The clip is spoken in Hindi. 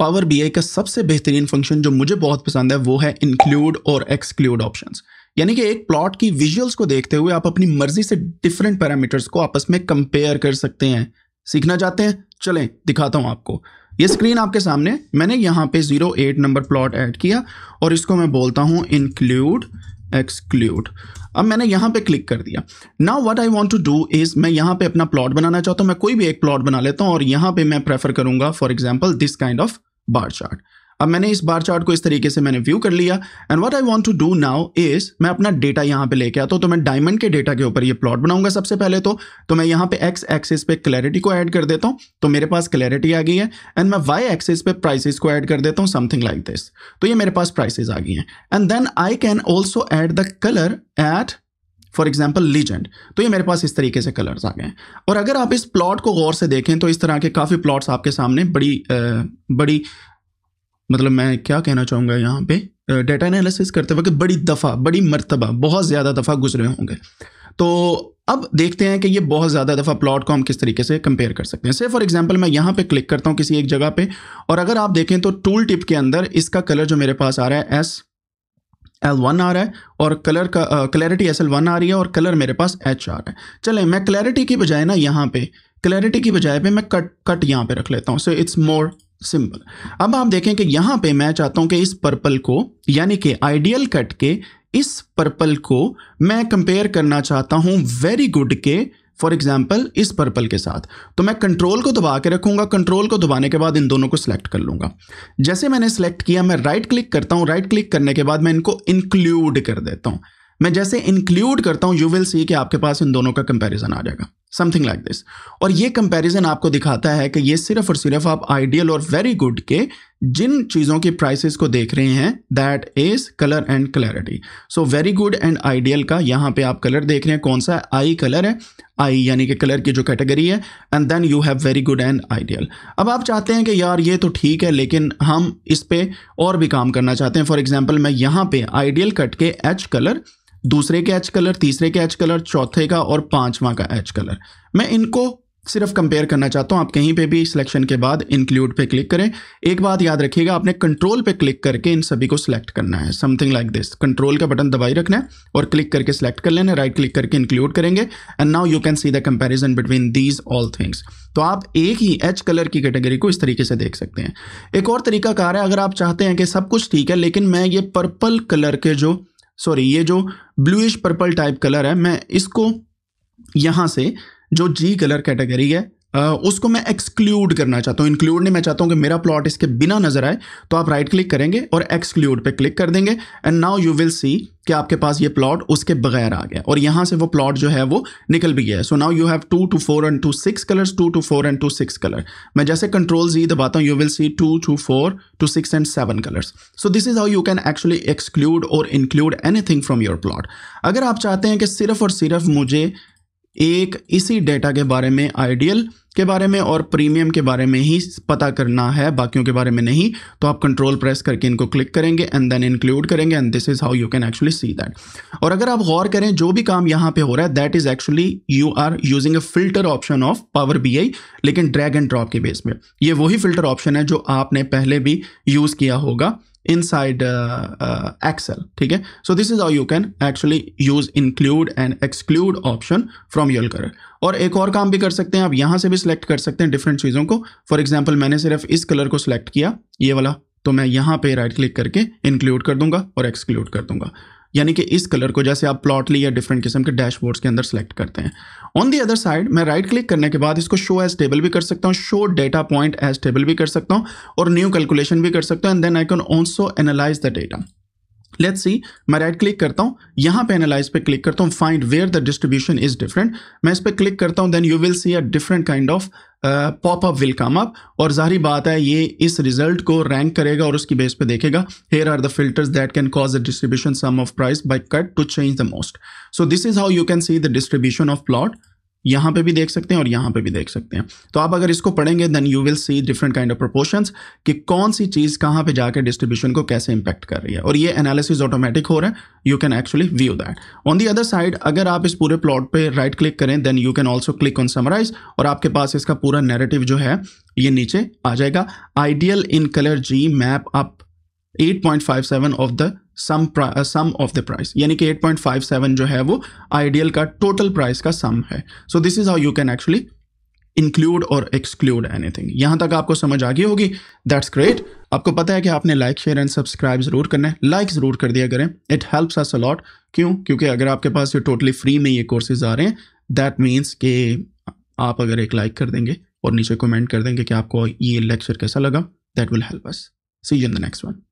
पावर बी का सबसे बेहतरीन फंक्शन जो मुझे बहुत पसंद है वो है इंक्लूड और एक्सक्लूड ऑप्शन यानी कि एक प्लॉट की विजुअल्स को देखते हुए आप अपनी मर्जी से डिफरेंट पैरामीटर्स को आपस में कंपेयर कर सकते हैं सीखना चाहते हैं चलें दिखाता हूं आपको ये स्क्रीन आपके सामने मैंने यहाँ पे zero eight number plot add किया और इसको मैं बोलता हूँ इंक्लूड एक्सक्लूड अब मैंने यहाँ पे क्लिक कर दिया now what I want to do is मैं यहाँ पे अपना प्लॉट बनाना चाहता हूँ मैं कोई भी एक प्लॉट बना लेता हूँ और यहाँ पे मैं प्रेफर करूँगा for example this kind of bar chart अब मैंने इस बार चार्ट को इस तरीके से मैंने व्यू कर लिया and what I want to do now is मैं अपना डेटा यहां पे लेके आता हूं तो मैं डायमंड के डेटा के ऊपर ये प्लॉट बनाऊंगा सबसे पहले तो तो मैं यहां पे एक्स एक्सिस पे क्लैरिटी को ऐड कर देता हूं तो मेरे पास क्लैरिटी आ गई है एंड मैं वाई एक्सिस पे प्राइसिस को ऐड कर देता हूँ समथिंग लाइक दिस तो ये मेरे पास प्राइसिस आ गई हैं and then I can also add the colour at for example legend तो ये मेरे पास इस तरीके से कलर्स आ गए हैं और अगर आप इस प्लॉट को गौर से देखें तो इस तरह के काफ़ी प्लॉट्स आपके सामने बड़ी आ, बड़ी मतलब मैं क्या कहना चाहूँगा यहाँ पे डेटा एनालिसिस करते वक्त बड़ी दफ़ा बड़ी मरतबा बहुत ज़्यादा दफ़ा गुजरे होंगे तो अब देखते हैं कि ये बहुत ज़्यादा दफ़ा प्लॉट को हम किस तरीके से कंपेयर कर सकते हैं सिर्फ फॉर एग्जांपल मैं यहाँ पे क्लिक करता हूँ किसी एक जगह पे और अगर आप देखें तो टूल टिप के अंदर इसका कलर जो मेरे पास आ रहा है एस एल वन आ रहा है और कलर का क्लैरिटी एस एल वन आ रही है और कलर मेरे पास एच आ रहा है चले मैं क्लैरिटी की बजाय ना यहाँ पे क्लैरिटी की बजाय पे मैं कट कट यहाँ पे रख लेता हूँ सो इट्स मोर सिंपल अब आप देखें कि यहाँ पे मैं चाहता हूँ कि इस पर्पल को यानी कि आइडियल कट के इस पर्पल को मैं कंपेयर करना चाहता हूँ वेरी गुड के फॉर एग्जाम्पल इस पर्पल के साथ तो मैं कंट्रोल को दबा के रखूंगा कंट्रोल को दबाने के बाद इन दोनों को सिलेक्ट कर लूंगा जैसे मैंने सेलेक्ट किया मैं राइट क्लिक करता हूँ राइट क्लिक करने के बाद मैं इनको इंक्लूड कर देता हूँ मैं जैसे इंक्लूड करता हूँ यू विल सी कि आपके पास इन दोनों का कंपेरिजन आ जाएगा समथिंग लाइक दिस और ये कंपैरिजन आपको दिखाता है कि ये सिर्फ और सिर्फ आप आइडियल और वेरी गुड के जिन चीज़ों की प्राइसेस को देख रहे हैं that is colour and clarity so very good and ideal का यहाँ पे आप कलर देख रहे हैं कौन सा आई कलर है आई यानी कि कलर की जो कैटेगरी है and then you have very good and ideal अब आप चाहते हैं कि यार ये तो ठीक है लेकिन हम इस पर और भी काम करना चाहते हैं फॉर एग्जाम्पल मैं यहाँ पे आइडियल कट के एच कलर दूसरे के एच कलर तीसरे के एच कलर चौथे का और पांचवा का एच कलर मैं इनको सिर्फ कंपेयर करना चाहता हूँ आप कहीं पे भी सिलेक्शन के बाद इंक्लूड पे क्लिक करें एक बात याद रखिएगा आपने कंट्रोल पे क्लिक करके इन सभी को सिलेक्ट करना है समथिंग लाइक दिस कंट्रोल का बटन दबाई रखना है और क्लिक करके सिलेक्ट कर लेना राइट क्लिक करके इंक्लूड करेंगे and now you can see the comparison between these all things तो आप एक ही एच कलर की कैटेगरी को इस तरीके से देख सकते हैं एक और तरीका कार है अगर आप चाहते हैं कि सब कुछ ठीक है लेकिन मैं ये पर्पल कलर के जो सॉरी ये जो ब्लूइश पर्पल टाइप कलर है मैं इसको यहाँ से जो जी कलर कैटेगरी है उसको मैं एक्सक्लूड करना चाहता हूँ इंक्लूड नहीं मैं चाहता हूँ कि मेरा प्लॉट इसके बिना नजर आए तो आप राइट क्लिक करेंगे और एक्सक्लूड पे क्लिक कर देंगे and now you will see कि आपके पास ये प्लॉट उसके बगैर आ गया और यहाँ से वो प्लॉट जो है वो निकल भी गया है so now you have two two four and two six colours two two four and two six colour मैं जैसे कंट्रोल जी दबाता हूँ you will see two two four two six and seven colours so this is how you can actually exclude और include anything from your plot अगर आप चाहते हैं कि सिर्फ और सिर्फ मुझे एक इसी डेटा के बारे में आइडियल के बारे में और प्रीमियम के बारे में ही पता करना है बाकियों के बारे में नहीं तो आप कंट्रोल प्रेस करके इनको क्लिक करेंगे एंड देन इंक्लूड करेंगे and this is how you can actually see that और अगर आप गौर करें जो भी काम यहाँ पे हो रहा है that is actually you are using a filter option of power B I लेकिन ड्रैग एंड ड्रॉप के बेस में ये वही फिल्टर ऑप्शन है जो आपने पहले भी यूज़ किया होगा inside uh, uh, Excel. Okay, so this is how you can actually use include and exclude option from your color. और एक और काम भी कर सकते हैं आप यहाँ से भी सिलेक्ट कर सकते हैं डिफरेंट चीज़ों को फॉर एग्जाम्पल मैंने सिर्फ इस कलर को सिलेक्ट किया ये वाला तो मैं यहाँ पे राइट क्लिक करके इंक्लूड कर दूंगा और एक्सक्लूड कर दूंगा यानी कि इस कलर को जैसे आप प्लॉटली या डिफरेंट किस्म के डैशबोर्ड्स के अंदर सेलेक्ट करते हैं ऑन दी अदर साइड मैं राइट right क्लिक करने के बाद इसको शो एज टेबल भी कर सकता हूँ show data point as table भी कर सकता हूँ और न्यू कैलकुलेशन भी कर सकता हूँ and then I can also analyze the data let's see मैं राइट क्लिक करता हूँ यहाँ पे एनालाइज पे क्लिक करता हूँ find where the distribution is different मैं इस पर क्लिक करता हूँ then you will see a different kind of pop up will come up और जाहरी बात है ये इस रिजल्ट को रैंक करेगा और उसकी बेस पे देखेगा here are the filters that can cause the distribution sum of price by cut to change the most so this is how you can see the distribution of plot यहाँ पे भी देख सकते हैं और यहाँ पे भी देख सकते हैं तो आप अगर इसको पढ़ेंगे then you will see different kind of proportions कि कौन सी चीज़ कहाँ पे जाकर डिस्ट्रीब्यूशन को कैसे इम्पैक्ट कर रही है और ये एनालिसिस ऑटोमेटिक हो रहा है you can actually view that on the other side अगर आप इस पूरे प्लॉट पर राइट क्लिक करें then you can also click on summarize और आपके पास इसका पूरा नेरेटिव जो है ये नीचे आ जाएगा ideal in colour G map up 8.57 of the sum sum of the price यानी कि 8.57 जो है वो आइडियल का टोटल प्राइस का सम है so this is how you can actually include और एक्सक्लूड एनीथिंग यहां तक आपको समझ आ गई होगी दैट्स ग्रेट आपको पता है कि आपने लाइक शेयर एंड सब्सक्राइब जरूर करना है लाइक like जरूर कर दिया करें इट हेल्प्स अस अलॉट क्यों क्योंकि अगर आपके पास ये टोटली फ्री में ये कोर्सेज आ रहे हैं दैट मीन्स कि आप अगर एक लाइक like कर देंगे और नीचे कमेंट कर देंगे कि आपको ये लेक्चर कैसा लगा that will help us see in the next one